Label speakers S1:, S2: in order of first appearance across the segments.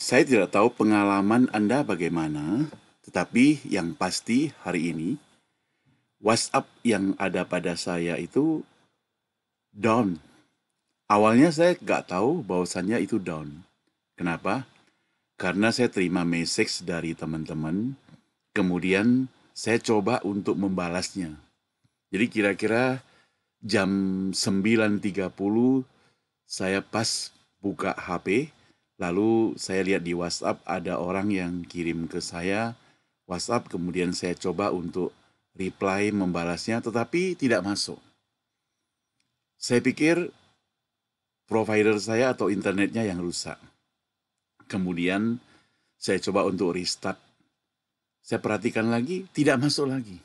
S1: Saya tidak tahu pengalaman Anda bagaimana, tetapi yang pasti hari ini WhatsApp yang ada pada saya itu down. Awalnya saya nggak tahu bahwasannya itu down. Kenapa? Karena saya terima message dari teman-teman, kemudian saya coba untuk membalasnya. Jadi kira-kira jam 9.30 saya pas buka HP, Lalu saya lihat di WhatsApp ada orang yang kirim ke saya WhatsApp, kemudian saya coba untuk reply membalasnya, tetapi tidak masuk. Saya pikir provider saya atau internetnya yang rusak. Kemudian saya coba untuk restart. Saya perhatikan lagi, tidak masuk lagi.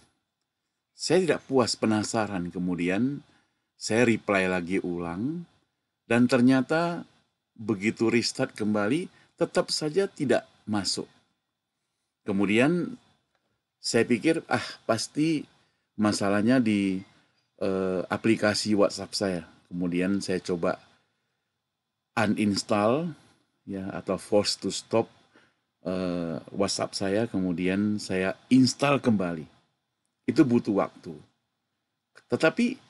S1: Saya tidak puas penasaran. Kemudian saya reply lagi ulang dan ternyata begitu restart kembali tetap saja tidak masuk. Kemudian saya pikir ah pasti masalahnya di eh, aplikasi WhatsApp saya. Kemudian saya coba uninstall ya atau force to stop eh, WhatsApp saya. Kemudian saya install kembali. Itu butuh waktu. Tetapi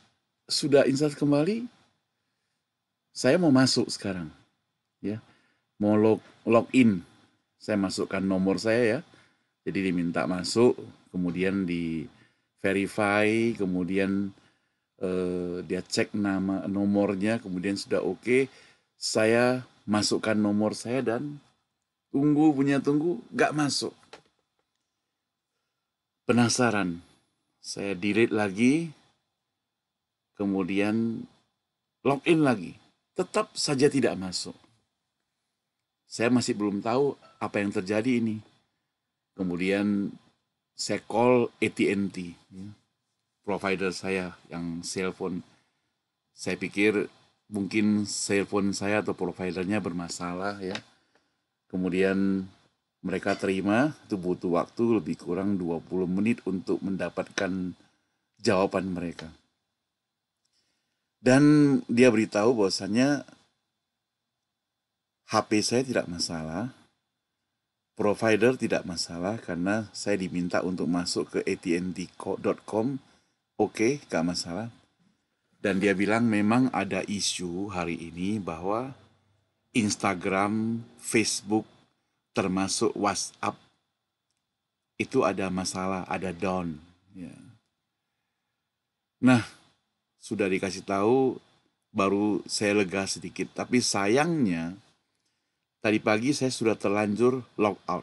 S1: sudah install kembali, saya mau masuk sekarang ya mau log, login saya masukkan nomor saya ya jadi diminta masuk kemudian di verify kemudian eh, dia cek nama nomornya kemudian sudah oke okay, saya masukkan nomor saya dan tunggu punya tunggu nggak masuk penasaran saya delete lagi kemudian login lagi tetap saja tidak masuk saya masih belum tahu apa yang terjadi ini. Kemudian saya call AT&T, ya. provider saya yang cellphone. Saya pikir mungkin cellphone saya atau providernya bermasalah ya. Kemudian mereka terima, itu butuh waktu lebih kurang 20 menit untuk mendapatkan jawaban mereka. Dan dia beritahu bahwasannya. HP saya tidak masalah, provider tidak masalah karena saya diminta untuk masuk ke atnd.com, oke, okay, gak masalah. Dan dia bilang memang ada isu hari ini bahwa Instagram, Facebook, termasuk WhatsApp itu ada masalah, ada down. Ya. Nah, sudah dikasih tahu, baru saya lega sedikit. Tapi sayangnya, tadi pagi saya sudah terlanjur log out.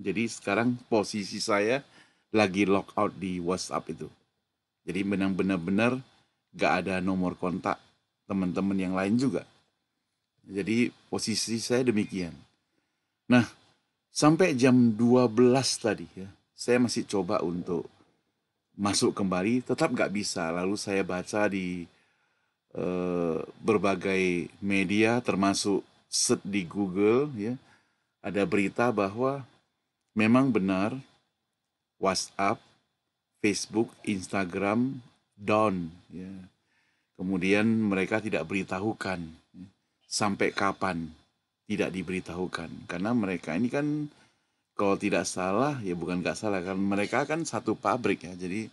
S1: Jadi sekarang posisi saya lagi log out di WhatsApp itu. Jadi benar-benar gak ada nomor kontak teman-teman yang lain juga. Jadi posisi saya demikian. Nah, sampai jam 12 tadi ya, saya masih coba untuk masuk kembali, tetap gak bisa. Lalu saya baca di uh, berbagai media termasuk search di Google ya ada berita bahwa memang benar WhatsApp, Facebook, Instagram down ya. Kemudian mereka tidak beritahukan ya. sampai kapan tidak diberitahukan karena mereka ini kan kalau tidak salah ya bukan nggak salah kan mereka kan satu pabrik ya jadi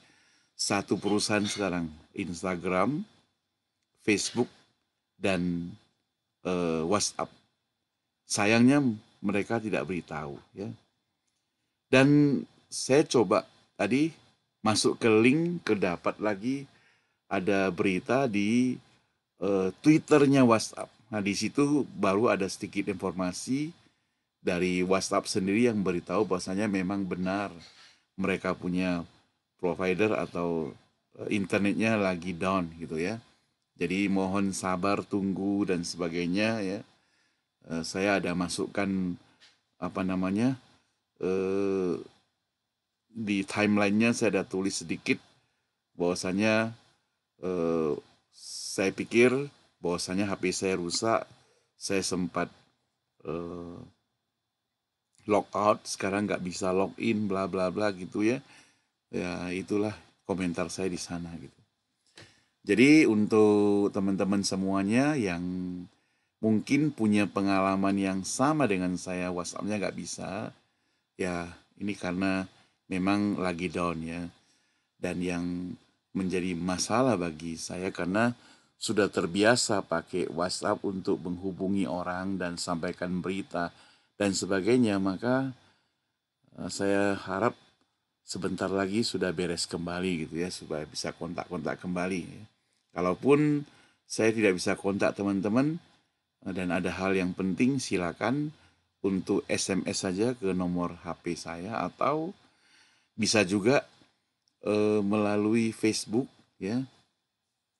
S1: satu perusahaan sekarang Instagram, Facebook dan uh, WhatsApp. Sayangnya mereka tidak beritahu ya. Dan saya coba tadi masuk ke link kedapat lagi ada berita di uh, Twitternya WhatsApp. Nah di situ baru ada sedikit informasi dari WhatsApp sendiri yang beritahu bahwasanya memang benar mereka punya provider atau eh, internetnya lagi down gitu ya. Jadi mohon sabar, tunggu dan sebagainya ya. Eh, saya ada masukkan apa namanya eh, di timelinenya saya ada tulis sedikit bahwasanya eh, saya pikir bahwasanya HP saya rusak, saya sempat e, log out, sekarang nggak bisa login, bla bla bla gitu ya. Ya itulah komentar saya di sana gitu. Jadi untuk teman-teman semuanya yang mungkin punya pengalaman yang sama dengan saya WhatsAppnya nggak bisa, ya ini karena memang lagi down ya. Dan yang menjadi masalah bagi saya karena sudah terbiasa pakai WhatsApp untuk menghubungi orang dan sampaikan berita dan sebagainya, maka eh, saya harap sebentar lagi sudah beres kembali gitu ya supaya bisa kontak-kontak kembali ya. Kalaupun saya tidak bisa kontak teman-teman eh, dan ada hal yang penting silakan untuk SMS saja ke nomor HP saya atau bisa juga e, melalui Facebook ya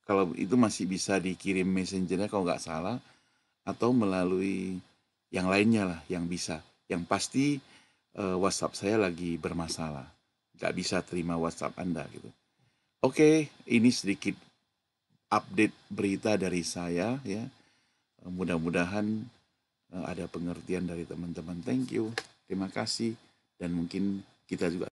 S1: kalau itu masih bisa dikirim messengernya kalau nggak salah atau melalui yang lainnya lah yang bisa yang pasti e, WhatsApp saya lagi bermasalah nggak bisa terima WhatsApp Anda gitu oke ini sedikit update berita dari saya ya. Mudah-mudahan eh, ada pengertian dari teman-teman. Thank you. Terima kasih dan mungkin kita juga